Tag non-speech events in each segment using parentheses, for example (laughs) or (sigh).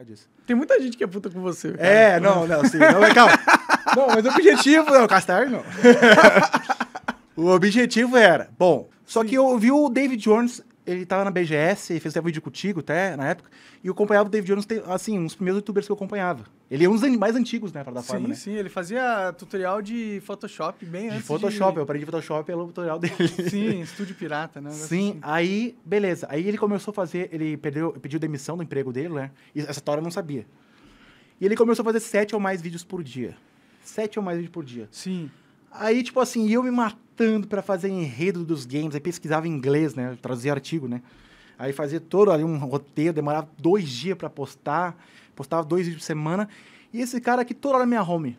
causa disso. Tem muita gente que é puta com você. Cara. É, não, não, sim. Não, mas calma. (laughs) não, mas o objetivo. Não, Castar não. (laughs) o objetivo era. Bom, só que eu vi o David Jones ele tava na BGS, fez até vídeo contigo, até, na época, e eu acompanhava o David Jones, assim, uns primeiros youtubers que eu acompanhava. Ele é um dos mais antigos, né, da forma, Sim, né? sim, ele fazia tutorial de Photoshop bem de antes Photoshop, de... eu aprendi Photoshop pelo tutorial dele. Sim, estúdio pirata, né? Sim, assim. aí, beleza. Aí ele começou a fazer, ele perdeu, pediu demissão do emprego dele, né? E essa história eu não sabia. E ele começou a fazer sete ou mais vídeos por dia. Sete ou mais vídeos por dia. Sim. Aí, tipo assim, eu me matando para fazer enredo dos games, aí pesquisava em inglês, né? trazia artigo, né? Aí fazia todo ali um roteiro, demorava dois dias para postar, postava dois vídeos por semana. E esse cara aqui toda hora me home.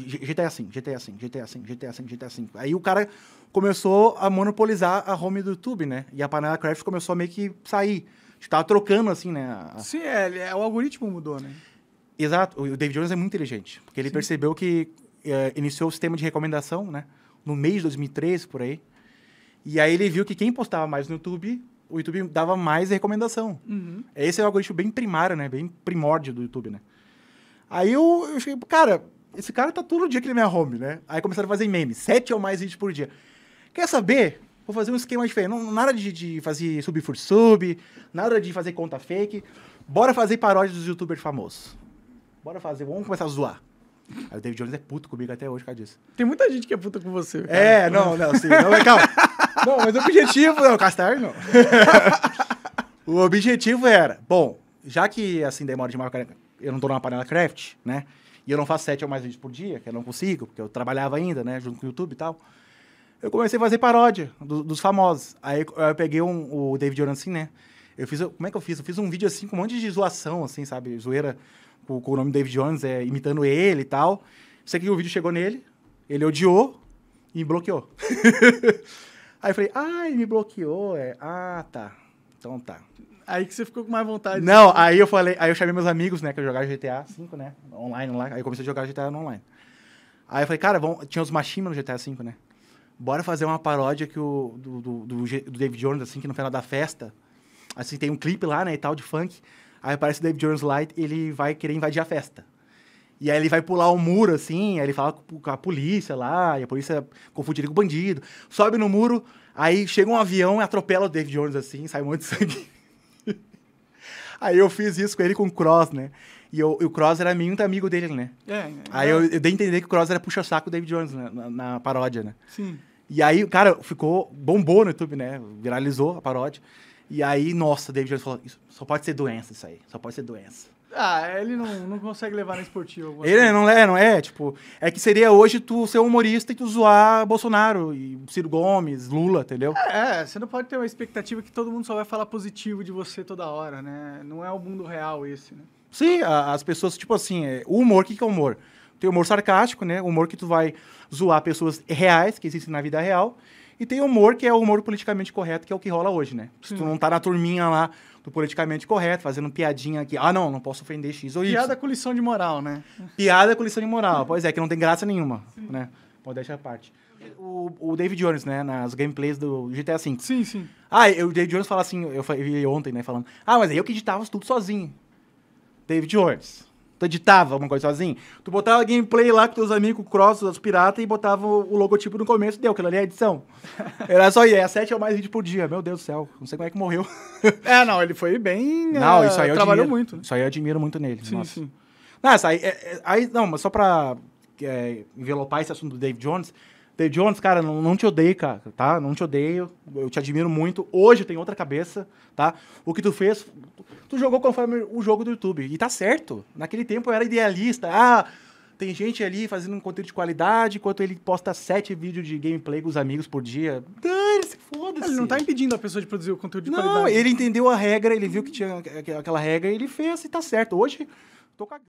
GTA assim, GTA assim, GTA assim, GTA assim, GTA assim. Aí o cara começou a monopolizar a home do YouTube, né? E a panela Craft começou a meio que sair. A gente tava trocando, assim, né? A... Sim, é, é, o algoritmo mudou, né? Exato. O David Jones é muito inteligente, porque ele Sim. percebeu que é, iniciou o sistema de recomendação, né? No mês de 2013, por aí. E aí ele viu que quem postava mais no YouTube, o YouTube dava mais recomendação. Uhum. Esse é o algoritmo bem primário, né? Bem primórdio do YouTube, né? Aí eu, eu cara, esse cara tá todo dia aqui na minha home, né? Aí começaram a fazer memes, sete ou mais vídeos por dia. Quer saber? Vou fazer um esquema diferente. Não, nada de, de fazer sub for sub, nada de fazer conta fake. Bora fazer paródia dos youtubers famosos. Bora fazer, vamos começar a zoar. Aí o David Jones é puto comigo até hoje por causa disso. Tem muita gente que é puta com você. Cara. É, não, não, sim. Não, mas calma. (laughs) não, mas o objetivo. Não, Castar não. (laughs) o objetivo era, bom, já que assim demora demais eu não tô numa panela craft, né? E eu não faço sete ou mais vídeos por dia, que eu não consigo, porque eu trabalhava ainda, né? Junto com o YouTube e tal. Eu comecei a fazer paródia do, dos famosos. Aí eu peguei um, o David Jones assim, né? Eu fiz. Como é que eu fiz? Eu fiz um vídeo assim com um monte de zoação, assim, sabe? Zoeira com, com o nome David Jones, é, imitando ele e tal. Sei que o vídeo chegou nele, ele odiou e bloqueou. (laughs) Aí eu falei, ah, ele me bloqueou. É. Ah, tá. Então tá. Aí que você ficou com mais vontade. Não, de... aí eu falei, aí eu chamei meus amigos, né, que eu jogava GTA V, né? Online lá. Aí eu comecei a jogar GTA no online. Aí eu falei, cara, vamos... tinha os Machima no GTA V, né? Bora fazer uma paródia que o, do, do, do, do David Jones, assim, que no final da festa assim, tem um clipe lá, né, e tal, de funk. Aí aparece o David Jones Light e ele vai querer invadir a festa. E aí ele vai pular um muro, assim, aí ele fala com a polícia lá, e a polícia confunde ele com o bandido. Sobe no muro, aí chega um avião e atropela o David Jones, assim, sai um monte de sangue. (laughs) aí eu fiz isso com ele com o Cross, né? E, eu, e o Cross era muito amigo dele, né? É, é aí eu, é. eu dei a entender que o Cross era puxa-saco do David Jones né? na, na paródia, né? Sim. E aí, cara, ficou... bombou no YouTube, né? Viralizou a paródia. E aí, nossa, David Jones falou: só pode ser doença isso aí, só pode ser doença. Ah, ele não, não consegue levar na esportiva Ele não é, não é, tipo, é que seria hoje tu ser humorista e tu zoar Bolsonaro e Ciro Gomes, Lula, entendeu? É, é, você não pode ter uma expectativa que todo mundo só vai falar positivo de você toda hora, né? Não é o mundo real esse, né? Sim, a, as pessoas, tipo assim, é, o humor, o que, que é humor? Tem humor sarcástico, né? Humor que tu vai zoar pessoas reais, que existem na vida real, e tem humor que é o humor politicamente correto, que é o que rola hoje, né? Se tu hum. não tá na turminha lá do politicamente correto, fazendo piadinha aqui. Ah, não, não posso ofender X ou Y. Piada com lição de moral, né? Piada com lição de moral. Pois é, que não tem graça nenhuma, sim. né? deixar a parte. O, o, David Jones, né, nas gameplays do GTA V. Sim, sim. Ah, eu, o David Jones fala assim, eu vi ontem, né, falando. Ah, mas eu que editava tudo sozinho. David Jones. Tu editava alguma coisa sozinho. Tu botava gameplay lá com teus amigos, cross, os piratas, e botava o logotipo no começo, deu, aquilo ali é a edição. (laughs) Era só isso. É sete o mais vídeo por dia. Meu Deus do céu. Não sei como é que morreu. (laughs) É, não, ele foi bem. Não, ah, isso aí eu Trabalhou admiro, muito. Né? Isso aí eu admiro muito nele. Sim, nossa. sim. Não, aí, é, é, aí, não, mas só pra é, envelopar esse assunto do Dave Jones, David Jones, cara, não, não te odeio, cara, tá? Não te odeio, eu te admiro muito. Hoje eu tenho outra cabeça, tá? O que tu fez, tu jogou conforme o jogo do YouTube. E tá certo. Naquele tempo eu era idealista. Ah, tem gente ali fazendo um conteúdo de qualidade, enquanto ele posta sete vídeos de gameplay com os amigos por dia. Dane-se, foda-se. Ele não tá impedindo a pessoa de produzir o conteúdo de não, qualidade. Não, ele entendeu a regra, ele viu que tinha aquela regra e ele fez e tá certo. Hoje, tô cagando.